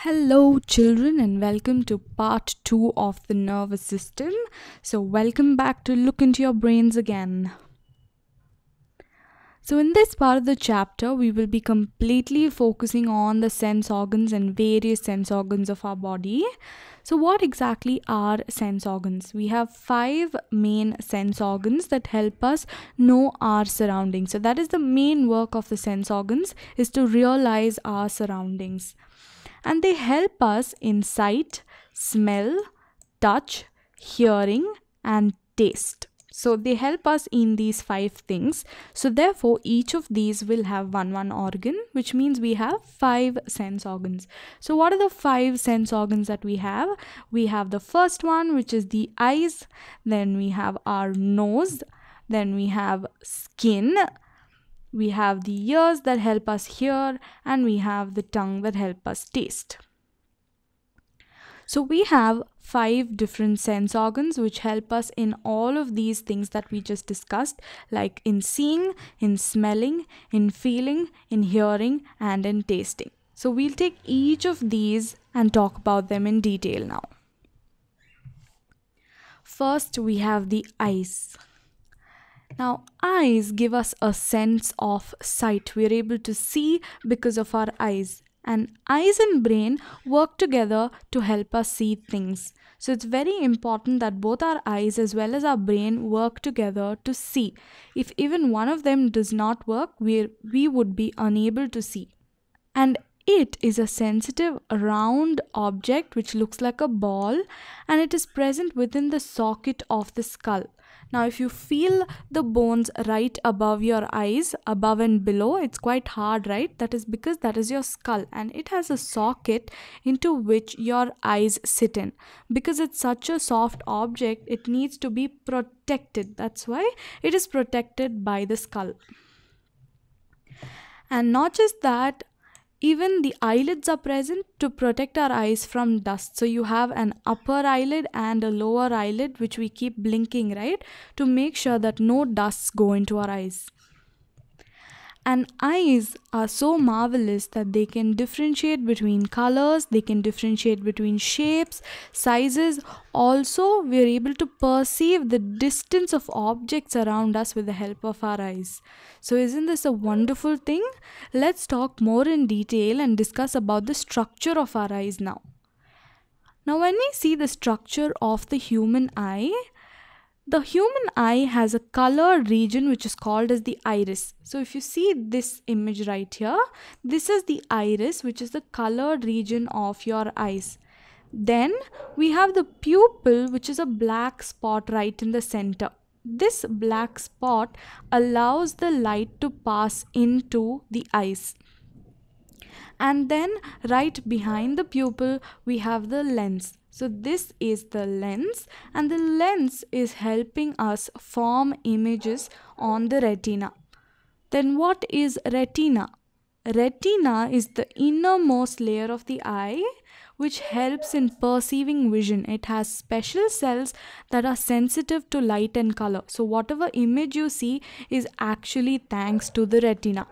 Hello, children, and welcome to part two of the nervous system. So, welcome back to Look into Your Brains again. So, in this part of the chapter, we will be completely focusing on the sense organs and various sense organs of our body. So, what exactly are sense organs? We have five main sense organs that help us know our surroundings. So, that is the main work of the sense organs is to realize our surroundings and they help us in sight, smell, touch, hearing, and taste. So they help us in these five things. So therefore, each of these will have one one organ, which means we have five sense organs. So what are the five sense organs that we have? We have the first one, which is the eyes. Then we have our nose. Then we have skin we have the ears that help us hear, and we have the tongue that help us taste. So we have five different sense organs which help us in all of these things that we just discussed like in seeing, in smelling, in feeling, in hearing and in tasting. So we'll take each of these and talk about them in detail now. First we have the eyes. Now, eyes give us a sense of sight. We are able to see because of our eyes. And eyes and brain work together to help us see things. So it's very important that both our eyes as well as our brain work together to see. If even one of them does not work, we we would be unable to see. And it is a sensitive round object which looks like a ball and it is present within the socket of the skull. Now, if you feel the bones right above your eyes, above and below, it's quite hard, right? That is because that is your skull and it has a socket into which your eyes sit in. Because it's such a soft object, it needs to be protected. That's why it is protected by the skull. And not just that, even the eyelids are present to protect our eyes from dust. So you have an upper eyelid and a lower eyelid which we keep blinking, right? To make sure that no dusts go into our eyes and eyes are so marvelous that they can differentiate between colors they can differentiate between shapes sizes also we are able to perceive the distance of objects around us with the help of our eyes so isn't this a wonderful thing let's talk more in detail and discuss about the structure of our eyes now now when we see the structure of the human eye the human eye has a color region which is called as the iris. So if you see this image right here, this is the iris which is the color region of your eyes. Then we have the pupil which is a black spot right in the center. This black spot allows the light to pass into the eyes. And then right behind the pupil we have the lens so this is the lens and the lens is helping us form images on the retina. Then what is retina? Retina is the innermost layer of the eye which helps in perceiving vision. It has special cells that are sensitive to light and color. So whatever image you see is actually thanks to the retina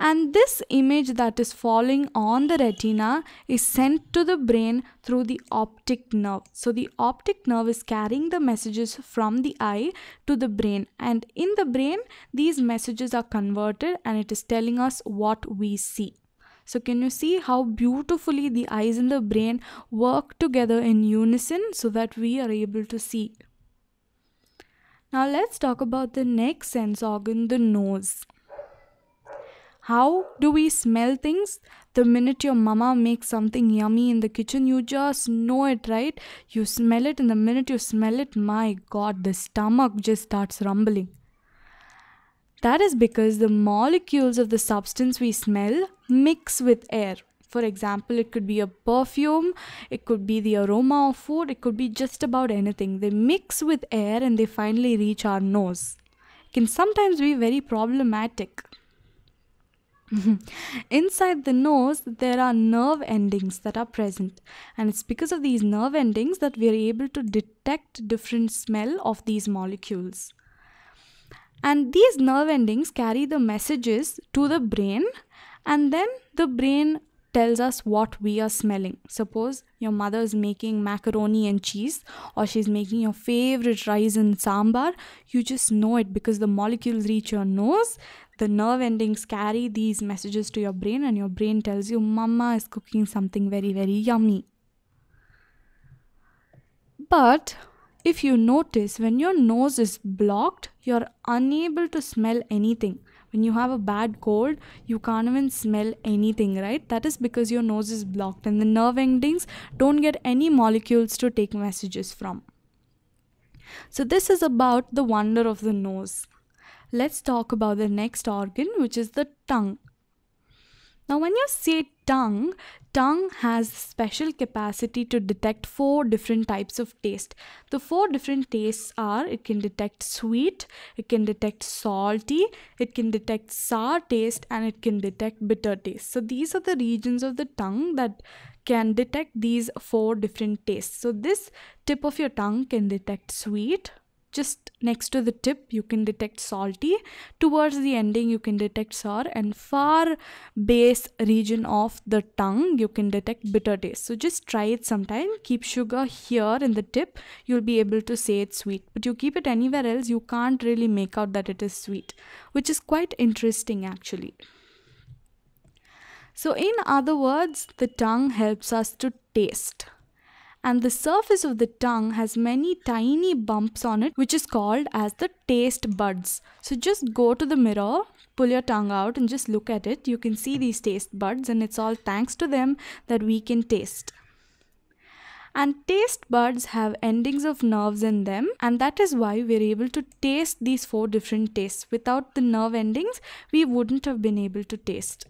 and this image that is falling on the retina is sent to the brain through the optic nerve. So the optic nerve is carrying the messages from the eye to the brain and in the brain these messages are converted and it is telling us what we see. So can you see how beautifully the eyes and the brain work together in unison so that we are able to see? Now let's talk about the next sense organ, the nose. How do we smell things? The minute your mama makes something yummy in the kitchen, you just know it, right? You smell it, and the minute you smell it, my god, the stomach just starts rumbling. That is because the molecules of the substance we smell mix with air. For example, it could be a perfume, it could be the aroma of food, it could be just about anything. They mix with air and they finally reach our nose. It can sometimes be very problematic. Inside the nose, there are nerve endings that are present, and it's because of these nerve endings that we are able to detect different smell of these molecules. And these nerve endings carry the messages to the brain, and then the brain tells us what we are smelling. Suppose your mother is making macaroni and cheese, or she's making your favorite rice and sambar, you just know it because the molecules reach your nose. The nerve endings carry these messages to your brain, and your brain tells you, Mama is cooking something very, very yummy. But if you notice, when your nose is blocked, you're unable to smell anything when you have a bad cold you can't even smell anything right that is because your nose is blocked and the nerve endings don't get any molecules to take messages from so this is about the wonder of the nose let's talk about the next organ which is the tongue now when you say tongue, tongue has special capacity to detect four different types of taste. The four different tastes are it can detect sweet, it can detect salty, it can detect sour taste and it can detect bitter taste. So these are the regions of the tongue that can detect these four different tastes. So this tip of your tongue can detect sweet, just next to the tip you can detect salty towards the ending you can detect sour and far base region of the tongue you can detect bitter taste so just try it sometime keep sugar here in the tip you'll be able to say it's sweet but you keep it anywhere else you can't really make out that it is sweet which is quite interesting actually so in other words the tongue helps us to taste and the surface of the tongue has many tiny bumps on it which is called as the taste buds. So just go to the mirror, pull your tongue out and just look at it. You can see these taste buds and it's all thanks to them that we can taste and taste buds have endings of nerves in them and that is why we're able to taste these four different tastes. Without the nerve endings, we wouldn't have been able to taste.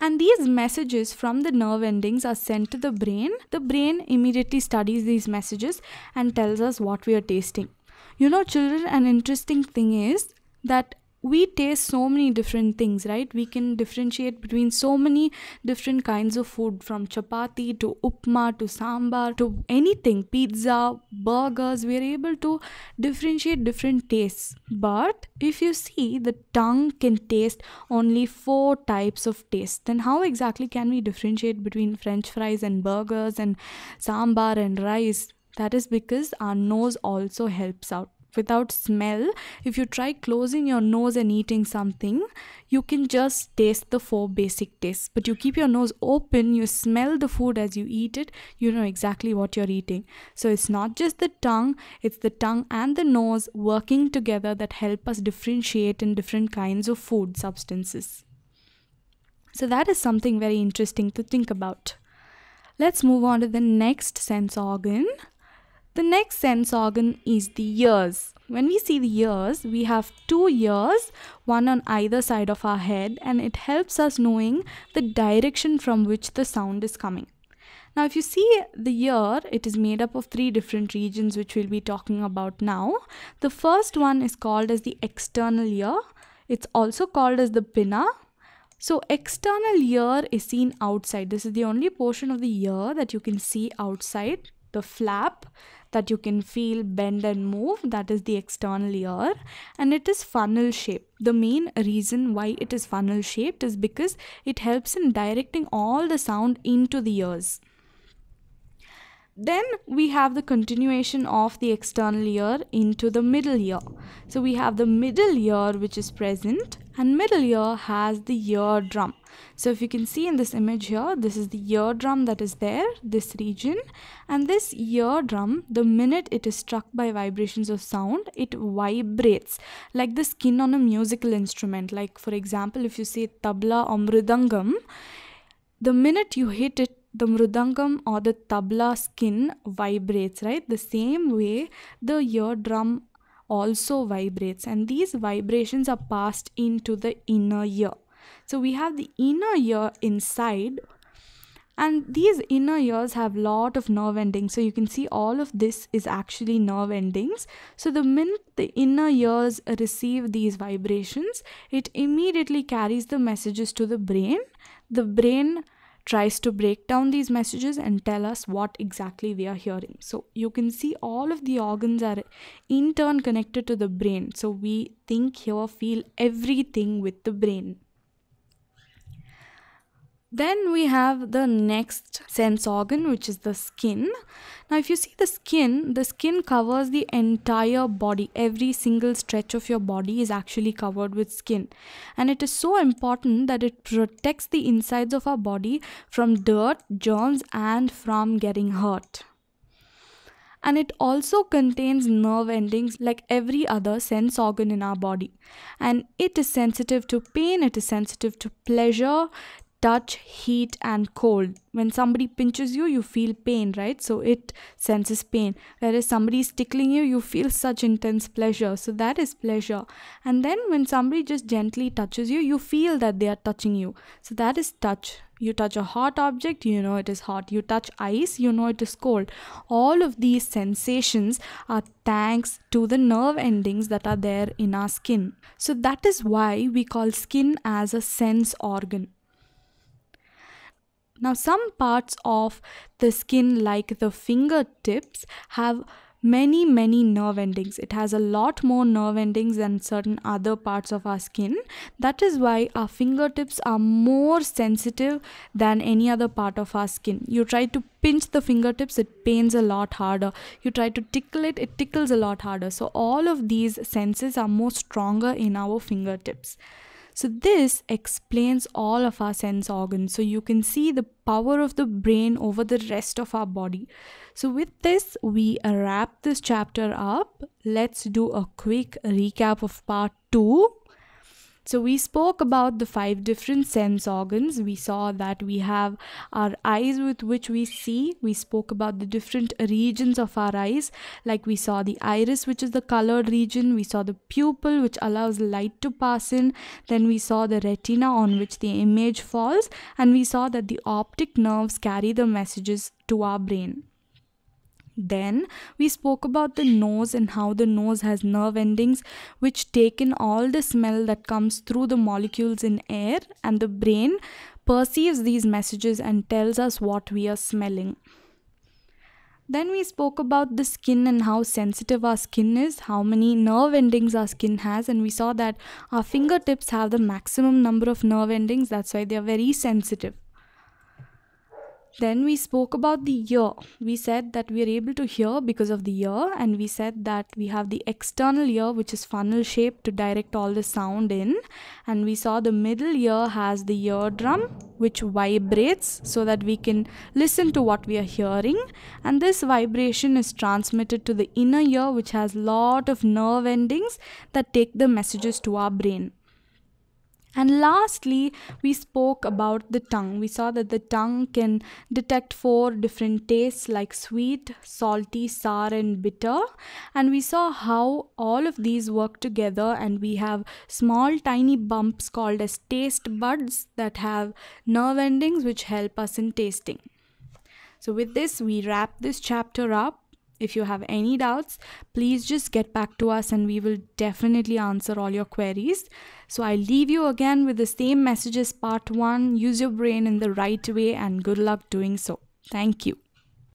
And these messages from the nerve endings are sent to the brain. The brain immediately studies these messages and tells us what we are tasting. You know, children, an interesting thing is that we taste so many different things right we can differentiate between so many different kinds of food from chapati to upma to sambar to anything pizza burgers we are able to differentiate different tastes but if you see the tongue can taste only four types of taste then how exactly can we differentiate between french fries and burgers and sambar and rice that is because our nose also helps out without smell if you try closing your nose and eating something you can just taste the four basic tastes but you keep your nose open you smell the food as you eat it you know exactly what you're eating so it's not just the tongue it's the tongue and the nose working together that help us differentiate in different kinds of food substances so that is something very interesting to think about let's move on to the next sense organ the next sense organ is the ears. When we see the ears, we have two ears, one on either side of our head and it helps us knowing the direction from which the sound is coming. Now if you see the ear, it is made up of three different regions which we'll be talking about now. The first one is called as the external ear. It's also called as the pinna so external ear is seen outside. This is the only portion of the ear that you can see outside the flap that you can feel, bend, and move. That is the external ear, and it is funnel shaped. The main reason why it is funnel shaped is because it helps in directing all the sound into the ears. Then we have the continuation of the external ear into the middle ear. So we have the middle ear which is present and middle ear has the eardrum. So if you can see in this image here, this is the eardrum that is there, this region. And this eardrum, the minute it is struck by vibrations of sound, it vibrates like the skin on a musical instrument. Like for example, if you say tabla or mridangam, the minute you hit it, the mridangam or the tabla skin vibrates, right? The same way the eardrum also vibrates and these vibrations are passed into the inner ear so we have the inner ear inside and these inner ears have lot of nerve endings so you can see all of this is actually nerve endings so the minute the inner ears receive these vibrations it immediately carries the messages to the brain the brain tries to break down these messages and tell us what exactly we are hearing. So you can see all of the organs are in turn connected to the brain. So we think, hear, feel everything with the brain. Then we have the next sense organ, which is the skin. Now, if you see the skin, the skin covers the entire body. Every single stretch of your body is actually covered with skin. And it is so important that it protects the insides of our body from dirt, germs, and from getting hurt. And it also contains nerve endings like every other sense organ in our body. And it is sensitive to pain, it is sensitive to pleasure, touch, heat, and cold. When somebody pinches you, you feel pain, right? So it senses pain. Whereas somebody is tickling you, you feel such intense pleasure. So that is pleasure. And then when somebody just gently touches you, you feel that they are touching you. So that is touch. You touch a hot object, you know it is hot. You touch ice, you know it is cold. All of these sensations are thanks to the nerve endings that are there in our skin. So that is why we call skin as a sense organ. Now, some parts of the skin, like the fingertips, have many, many nerve endings. It has a lot more nerve endings than certain other parts of our skin. That is why our fingertips are more sensitive than any other part of our skin. You try to pinch the fingertips, it pains a lot harder. You try to tickle it, it tickles a lot harder. So, all of these senses are more stronger in our fingertips. So this explains all of our sense organs. So you can see the power of the brain over the rest of our body. So with this, we wrap this chapter up. Let's do a quick recap of part 2 so we spoke about the five different sense organs. We saw that we have our eyes with which we see. We spoke about the different regions of our eyes. Like we saw the iris, which is the colored region. We saw the pupil, which allows light to pass in. Then we saw the retina on which the image falls. And we saw that the optic nerves carry the messages to our brain then we spoke about the nose and how the nose has nerve endings which take in all the smell that comes through the molecules in air and the brain perceives these messages and tells us what we are smelling then we spoke about the skin and how sensitive our skin is, how many nerve endings our skin has, and we saw that our fingertips have the maximum number of nerve endings, that's why they are very sensitive. Then we spoke about the ear. We said that we are able to hear because of the ear, and we said that we have the external ear, which is funnel shaped to direct all the sound in. And we saw the middle ear has the eardrum, which vibrates so that we can listen to what we are hearing. And this vibration is transmitted to the inner ear, which has lot of nerve endings that take the messages to our brain. And lastly, we spoke about the tongue. We saw that the tongue can detect four different tastes like sweet, salty, sour, and bitter. And we saw how all of these work together, and we have small, tiny bumps called as taste buds that have nerve endings which help us in tasting. So, with this, we wrap this chapter up. If you have any doubts, please just get back to us and we will definitely answer all your queries. So I leave you again with the same messages part 1. Use your brain in the right way and good luck doing so. Thank you.